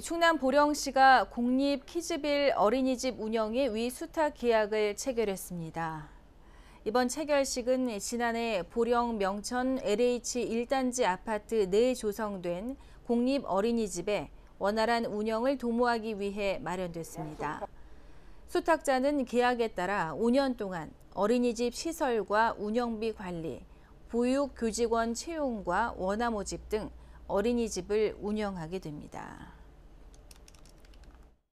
충남 보령시가 공립 키즈빌 어린이집 운영에 위수탁 계약을 체결했습니다. 이번 체결식은 지난해 보령 명천 LH 1단지 아파트 내에 조성된 공립 어린이집에 원활한 운영을 도모하기 위해 마련됐습니다. 수탁자는 계약에 따라 5년 동안 어린이집 시설과 운영비 관리, 보육 교직원 채용과 원화모집 등 어린이집을 운영하게 됩니다.